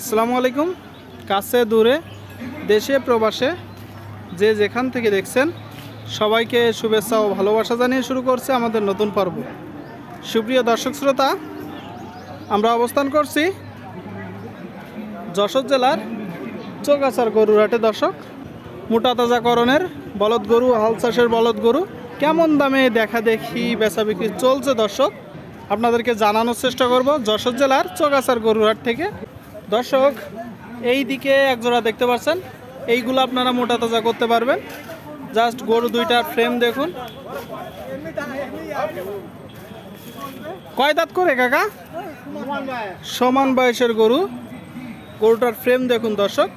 আসসালামু আলাইকুম কাছে দূরে দেশে প্রবাসে যে যেখান থেকে দেখছেন সবাইকে শুভেচ্ছা ও ভালোবাসা জানিয়ে শুরু করছে আমাদের নতুন পর্ব সুপ্রিয় দর্শক শ্রোতা আমরা অবস্থান করছি যশোর জেলার চোকাচার গরুরহাটে দর্শক মোটা তাজাকরণের বলদ গরু হাল চাষের বলদ গরু কেমন দামে দেখা দেখি বেচা বিক্রি চলছে দর্শক আপনাদেরকে জানানোর চেষ্টা করব যশোর জেলার চোকাচার গরুরহাট থেকে দর্শক এই দিকে একজোড়া দেখতে পাচ্ছেন এইগুলো আপনারা মোটা তাজা করতে পারবেন জাস্ট গরু দুইটার ফ্রেম দেখুন কয় দাঁত করে কাকা সমান বয়সের গরু গরুটার ফ্রেম দেখুন দর্শক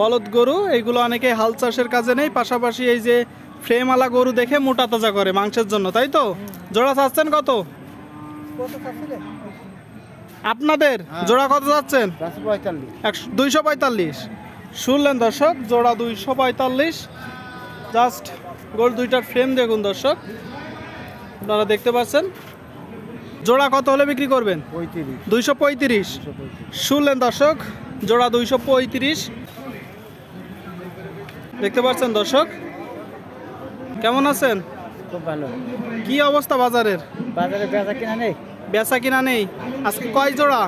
বলদ গরু এইগুলো অনেকে হাল চাষের কাজে নেই পাশাপাশি এই যে ফ্রেমওয়ালা গরু দেখে মোটা তাজা করে মাংসের জন্য তাই তো জোড়া ছাড়ছেন কত আপনাদের হ্যাঁ। জোড়া কত যাচ্ছেন দুইশো পঁয়তাল্লিশ শুনলেন দর্শক জোড়া দুইশো পঁয়তাল্লিশ জাস্ট গোল দুইটার ফ্রেম দেখুন দর্শক আপনারা দেখতে পাচ্ছেন জোড়া কত হলে বিক্রি করবেন দুইশো পঁয়ত্রিশ শুনলেন দর্শক জোড়া দুইশো পঁয়ত্রিশ দেখতে পাচ্ছেন দর্শক কেমন আছেন খুব ভালো কি অবস্থা বাজারের বাজারে বেচা কিনা নেই বেচা কিনা নেই আজকে কয় জোড়া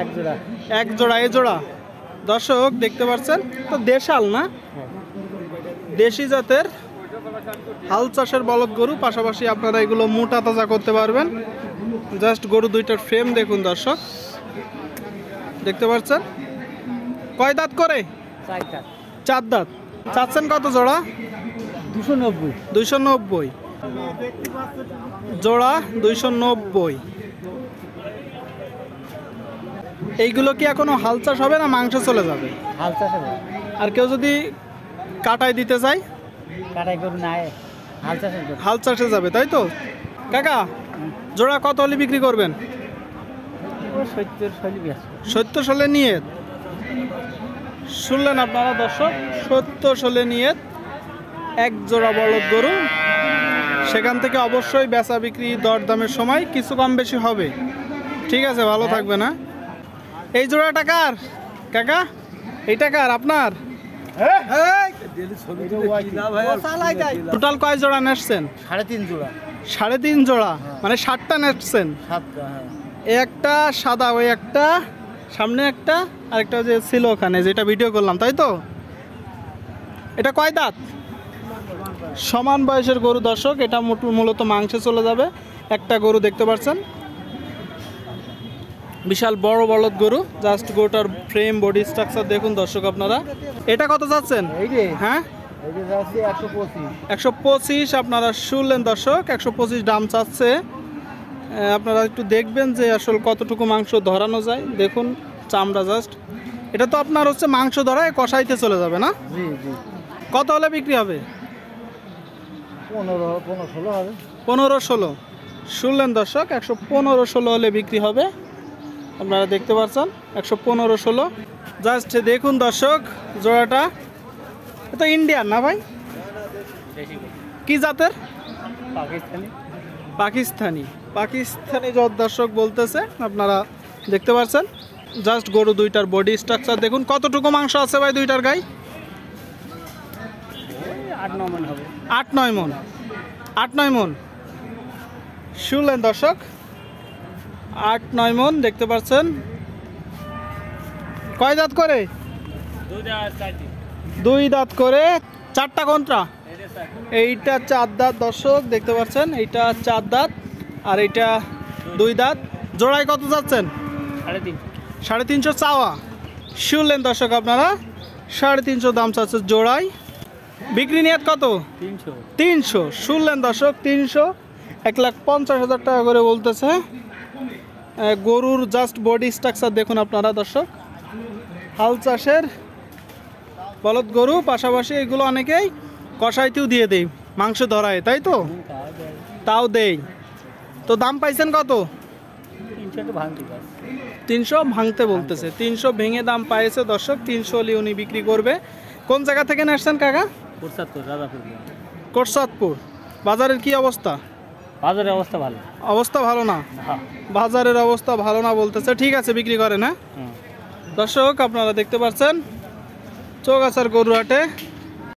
এক জোড়া এক জোড়া এ জোড়া দর্শক দেখতে পাচ্ছেন তো দেশাল না দেশি জাতের হাল চাষের বলদ গরু পাশাপাশি আপনারা এগুলো মোটা তাজা করতে পারবেন জাস্ট গরু দুইটার ফ্রেম দেখুন দর্শক দেখতে পাচ্ছেন কয় দাঁত করে চার দাঁত চার দাঁত চাচ্ছেন কত জোড়া দুশো নব্বই দুশো নব্বই জোড়া দুইশো নব্বই এইগুলো কি এখনো হাল চাষ হবে না মাংস চলে যাবে হাল চাষ হবে আর কেউ যদি কাটাই দিতে চাই কাটাই করুন হাল চাষে যাবে তাই তো কাকা জোড়া কত হলে বিক্রি করবেন সত্তর সালে নিয়ে শুনলেন আপনারা দর্শক সত্তর সালে নিয়ে এক জোড়া বলদ গরু সেখান থেকে অবশ্যই বেচা বিক্রি দরদামের সময় কিছু কম বেশি হবে ঠিক আছে ভালো হ্যাঁ। থাকবে না এই জোড়াটা কার কাকা এইটা কার আপনার টোটাল কয় জোড়া নেসছেন সাড়ে তিন জোড়া সাড়ে তিন জোড়া মানে সাতটা নেসছেন হ্যাঁ। একটা সাদা ওই একটা সামনে একটা আরেকটা যে ছিল ওখানে যেটা ভিডিও করলাম তাই তো এটা কয় দাঁত সমান বয়সের গরু দর্শক এটা মূলত মাংসে চলে যাবে একটা গরু দেখতে পাচ্ছেন বিশাল বড় বলদ গরু জাস্ট গরুটার ফ্রেম বডি স্ট্রাকচার দেখুন দর্শক আপনারা এটা কত চাচ্ছেন হ্যাঁ একশো পঁচিশ আপনারা শুনলেন দর্শক একশো পঁচিশ দাম চাচ্ছে আপনারা একটু দেখবেন যে আসল কতটুকু মাংস ধরানো যায় দেখুন চামড়া জাস্ট এটা তো আপনার হচ্ছে মাংস ধরায় কষাইতে চলে যাবে না কত হলে বিক্রি হবে পনেরো ষোলো পনেরো ষোলো শুনলেন দর্শক একশো পনেরো ষোলো হলে বিক্রি হবে আপনারা দেখতে পাচ্ছেন একশো পনেরো ষোলো জাস্ট দেখুন দর্শক জোড়াটা এটা ইন্ডিয়ান না ভাই কি জাতের পাকিস্তানি পাকিস্তানি পাকিস্তানি যত দর্শক বলতেছে আপনারা দেখতে পাচ্ছেন জাস্ট গরু দুইটার বডি স্ট্রাকচার দেখুন কতটুকু মাংস আছে ভাই দুইটার গায়ে আট নয় মন আট নয় মন শুনলেন দর্শক আট নয় মন দেখতে পাচ্ছেন কয় দাঁত করে দুই দাঁত করে চারটা কন্ট্রা এইটা চার দাঁত দর্শক দেখতে পাচ্ছেন এইটা চার দাঁত আর এইটা দুই দাঁত জোড়ায় কত যাচ্ছেন সাড়ে তিনশো চাওয়া শুনলেন দর্শক আপনারা সাড়ে তিনশো দাম চাচ্ছে জোড়ায় বিক্রি নিয়ে কত তিনশো তিনশো শুনলেন দর্শক তিনশো এক লাখ পঞ্চাশ হাজার টাকা করে বলতেছে গরুর জাস্ট বডি স্ট্রাকচার দেখুন আপনারা দর্শক হাল চাষের বলদ গরু পাশাপাশি এগুলো অনেকেই কষাইতেও দিয়ে দেই মাংস ধরায় তাই তো তাও দেই তো দাম পাইছেন কত তিনশো ভাঙতে বলতেছে তিনশো ভেঙে দাম পাইছে দর্শক তিনশো হলে উনি বিক্রি করবে কোন জায়গা থেকে আসছেন কাকা কোরসাদপুর রাজাপুর কোরসাদপুর বাজারের কি অবস্থা বাজারের অবস্থা ভালো অবস্থা ভালো না বাজারের অবস্থা ভালো না বলতেছে ঠিক আছে বিক্রি করেন হ্যাঁ দর্শক আপনারা দেখতে পাচ্ছেন চৌগাছার গরুহাটে